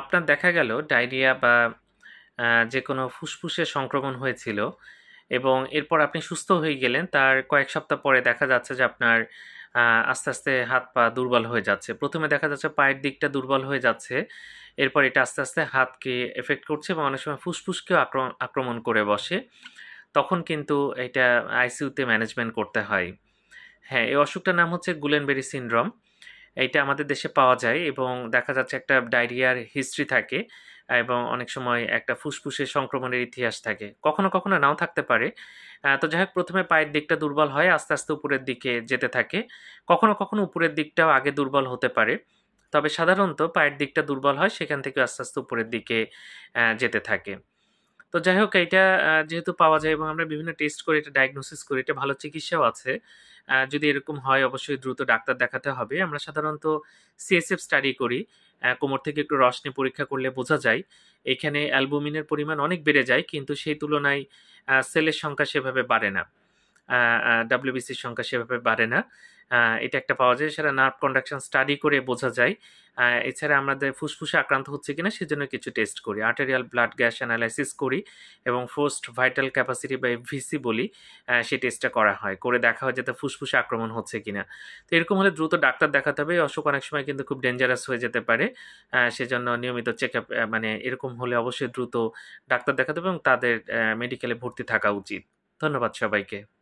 আপনার দেখা গেল ডায়রিয়া বা যে কোনো ফুসফুসে সংক্রমণ হয়েছিল এবং এরপর আপনি সুস্থ হয়ে গেলেন তার কয়েক সপ্তাহ পরে দেখা যাচ্ছে যে আপনার আস্তে আস্তে হাত পা দুর্বল হয়ে যাচ্ছে প্রথমে দেখা যাচ্ছে পায়ের দিকটা দুর্বল হয়ে যাচ্ছে এরপর এটা আস্তে আস্তে হাতকে এফেক্ট করছে এবং অনেক সময় ফুসফুসকেও আক্রমণ করে বসে তখন কিন্তু এটা আইসিউতে ম্যানেজমেন্ট করতে হয় হ্যাঁ এই অসুখটার নাম হচ্ছে গুলেনবেরি সিনড্রোম এটা আমাদের দেশে পাওয়া যায় এবং দেখা যাচ্ছে একটা ডায়রিয়ার হিস্ট্রি থাকে এবং অনেক সময় একটা ফুসফুসে সংক্রমণের ইতিহাস থাকে কখনো কখনো নাও থাকতে পারে তো যাই হোক প্রথমে পায়ের দিকটা দুর্বল হয় আস্তে আস্তে উপরের দিকে যেতে থাকে কখনো কখনো উপরের দিকটাও আগে দুর্বল হতে পারে তবে সাধারণত পায়ের দিকটা দুর্বল হয় সেখান থেকে আস্তে আস্তে উপরের দিকে যেতে থাকে তো যাই হোক এটা যেহেতু পাওয়া যায় এবং আমরা বিভিন্ন টেস্ট করে এটা ডায়াগনোসিস করি এটা ভালো চিকিৎসাও আছে যদি এরকম হয় অবশ্যই দ্রুত ডাক্তার দেখাতে হবে আমরা সাধারণত সিএসএফ স্টাডি করি কোমর থেকে একটু রস নিয়ে পরীক্ষা করলে বোঝা যায় এখানে অ্যালবুমিনের পরিমাণ অনেক বেড়ে যায় কিন্তু সেই তুলনায় সেলের সংখ্যা সেভাবে বাড়ে না ডাব্লিউবিসির সংখ্যা সেভাবে বাড়ে না এটা একটা পাওয়া যায় সেটা নার্ভ কন্ডাকশন স্টাডি করে বোঝা যায় এছাড়া আমাদের ফুসফুসে আক্রান্ত হচ্ছে কিনা সেজন্য কিছু টেস্ট করি আর্টেরিয়াল ব্লাড গ্যাস অ্যানালাইসিস করি এবং ফোর্স্ট ভাইটাল ক্যাপাসিটি বা ভিসি বলি সেই টেস্টটা করা হয় করে দেখা হয় যাতে ফুসফুসে আক্রমণ হচ্ছে কিনা তো এরকম হলে দ্রুত ডাক্তার দেখাতে হবে অসুখ অনেক সময় কিন্তু খুব ডেঞ্জারাস হয়ে যেতে পারে সেজন্য নিয়মিত চেক আপ মানে এরকম হলে অবশ্যই দ্রুত ডাক্তার দেখাতে হবে এবং তাদের মেডিকেলে ভর্তি থাকা উচিত ধন্যবাদ সবাইকে